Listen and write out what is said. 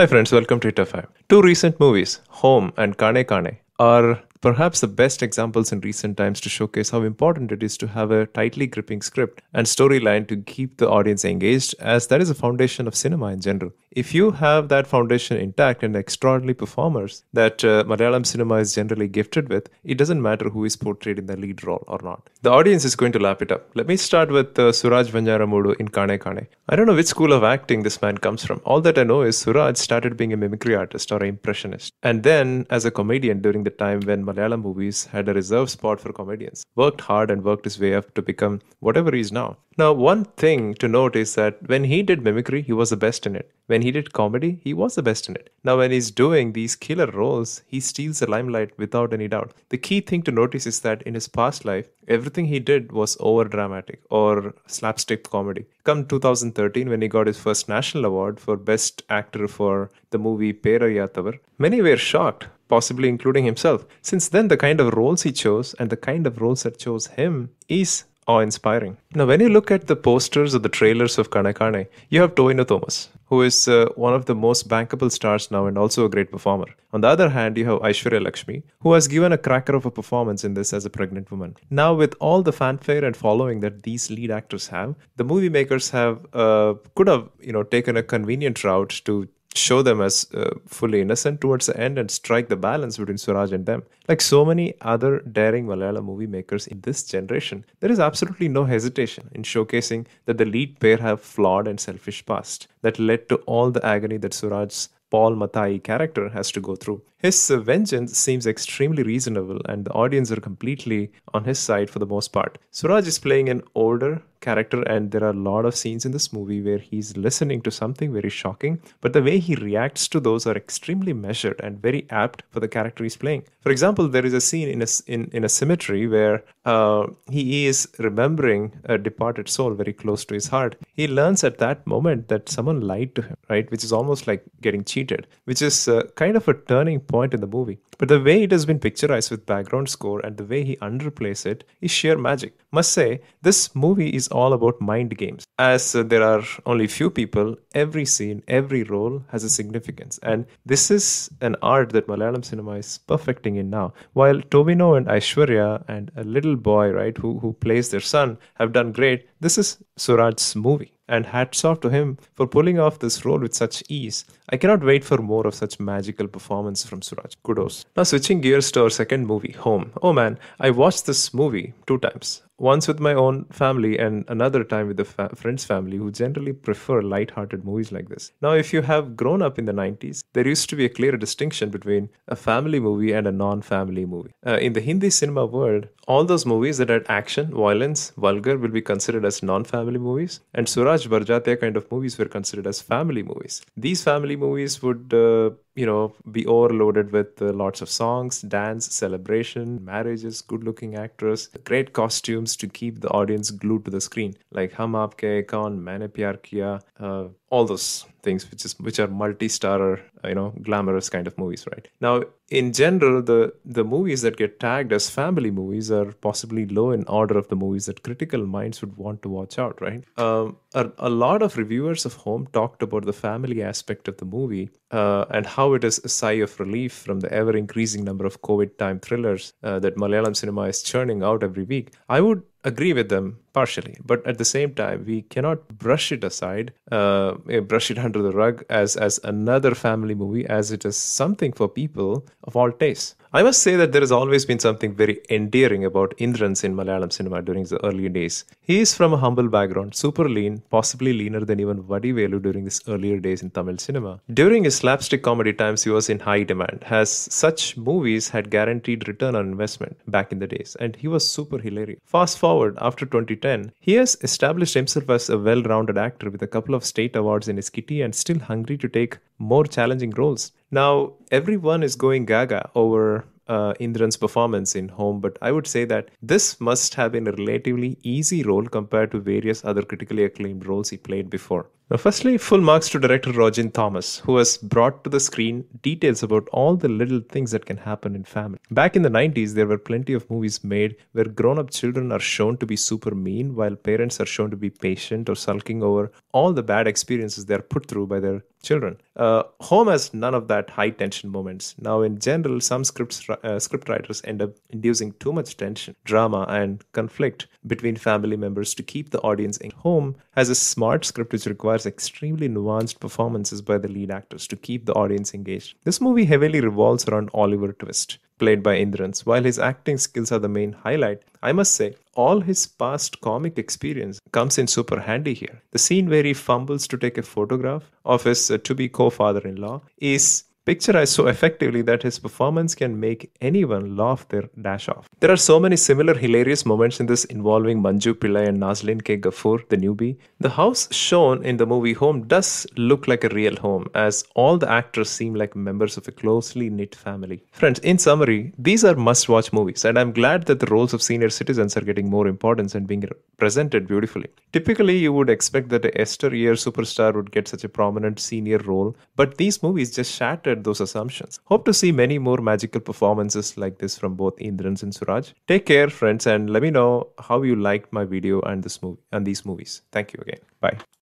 Hi friends, welcome to Ita 5. Two recent movies, Home and Kane Kane, are perhaps the best examples in recent times to showcase how important it is to have a tightly gripping script and storyline to keep the audience engaged, as that is the foundation of cinema in general. If you have that foundation intact and extraordinary performers that uh, Malayalam cinema is generally gifted with, it doesn't matter who is portrayed in the lead role or not. The audience is going to lap it up. Let me start with uh, Suraj Vanjaramudu in Kane Kane. I don't know which school of acting this man comes from. All that I know is Suraj started being a mimicry artist or an impressionist. And then, as a comedian during the time when Malayalam movies had a reserved spot for comedians, worked hard and worked his way up to become whatever he is now. Now, one thing to note is that when he did mimicry, he was the best in it. When he did comedy, he was the best in it. Now, when he's doing these killer roles, he steals the limelight without any doubt. The key thing to notice is that in his past life, everything he did was over dramatic or slapstick comedy. Come 2013, when he got his first national award for Best Actor for the movie Pera Yatavar, many were shocked possibly including himself. Since then, the kind of roles he chose and the kind of roles that chose him is awe inspiring. Now, when you look at the posters or the trailers of Kane, you have Toino Thomas, who is uh, one of the most bankable stars now and also a great performer. On the other hand, you have Aishwarya Lakshmi, who has given a cracker of a performance in this as a pregnant woman. Now, with all the fanfare and following that these lead actors have, the movie makers have uh, could have you know taken a convenient route to show them as uh, fully innocent towards the end and strike the balance between Suraj and them. Like so many other daring Malayalam movie makers in this generation, there is absolutely no hesitation in showcasing that the lead pair have flawed and selfish past that led to all the agony that Suraj's Paul Matai character has to go through. His vengeance seems extremely reasonable, and the audience are completely on his side for the most part. Suraj is playing an older character, and there are a lot of scenes in this movie where he's listening to something very shocking, but the way he reacts to those are extremely measured and very apt for the character he's playing. For example, there is a scene in a, in, in a cemetery where uh, he is remembering a departed soul very close to his heart. He learns at that moment that someone lied to him, right? Which is almost like getting cheated, which is uh, kind of a turning point in the movie. But the way it has been picturized with background score and the way he underplays it is sheer magic. Must say, this movie is all about mind games. As uh, there are only few people, every scene, every role has a significance. And this is an art that Malayalam cinema is perfecting in now. While Tobino and Aishwarya and a little boy, right, who, who plays their son, have done great, this is Suraj's movie and hats off to him for pulling off this role with such ease. I cannot wait for more of such magical performances from Suraj. Kudos. Now switching gears to our second movie, Home. Oh man, I watched this movie two times once with my own family and another time with a fa- friend's family who generally prefer light-hearted movies like this. Now, if you have grown up in the 90s, there used to be a clear distinction between a family movie and a non-family movie. Uh, in the Hindi cinema world, all those movies that had action, violence, vulgar will be considered as non-family movies, and Suraj Barjatia kind of movies were considered as family movies. These family movies would uh, you know, be overloaded with uh, lots of songs, dance, celebration, marriages, good looking actors, great costumes to keep the audience glued to the screen, like Hum Aapke Kaun, Maine Pyar Kiya, uh, all those things, which is which are multi starer you know, glamorous kind of movies, right? Now, in general, the the movies that get tagged as family movies are possibly low in order of the movies that critical minds would want to watch out. Right? Um, a, a, lot of reviewers of Home talked about the family aspect of the movie uh, and how it is a sigh of relief from the ever increasing number of COVID time thrillers uh, that Malayalam cinema is churning out every week. I would agree with them partially but at the same time we cannot brush it aside uh, eh, brush it under the rug as as another family movie as it is something for people of all tastes i must say that there has always been something very endearing about indran's in malayalam cinema during the early days he is from a humble background super lean possibly leaner than even velu during his earlier days in tamil cinema during his slapstick comedy times he was in high demand as such movies had guaranteed return on investment back in the days and he was super hilarious fast forward forward after 2010, he has established himself as a well rounded actor with a couple of state awards in his kitty and still hungry to take more challenging roles. Now, everyone is going gaga over uh, Indran's performance in Home, but I would say that this must have been a relatively easy role compared to various other critically acclaimed roles he played before. Now, firstly, full marks to director Rogin Thomas, who has brought to the screen details about all the little things that can happen in family. Back in the 90s, there were plenty of movies made where grown up children are shown to be super mean, while parents are shown to be patient or sulking over all the bad experiences they are put through by their children. Uh, home has none of that high tension moments. Now, in general, some scripts uh, script writers end up inducing too much tension, drama, and conflict between family members to keep the audience in. Home has a smart script which requires extremely nuanced performances by the lead actors to keep the audience engaged. This movie heavily revolves around Oliver Twist, played by Indrans. While his acting skills are the main highlight, I must say, all his past comic experience comes in super handy here. The scene where he fumbles to take a photograph of his uh, to be co father in law is picturized so effectively that his performance can make anyone laugh their dash off. There are so many similar hilarious moments in this involving Manju Pillai and Nazlin K. Gafoor, the newbie. The house shown in the movie Home does look like a real home, as all the actors seem like members of a closely knit family. Friends, in summary, these are must watch movies, and I'm glad that the roles of senior citizens are getting more importance and being presented beautifully. Typically, you would expect that a Esther year superstar would get such a prominent senior role, but these movies just shattered those assumptions. Hope to see many more magical performances like this from both Indrans and Suraj. Take care, friends, and let me know how you liked my video and this movie and these movies. Thank you again. Bye.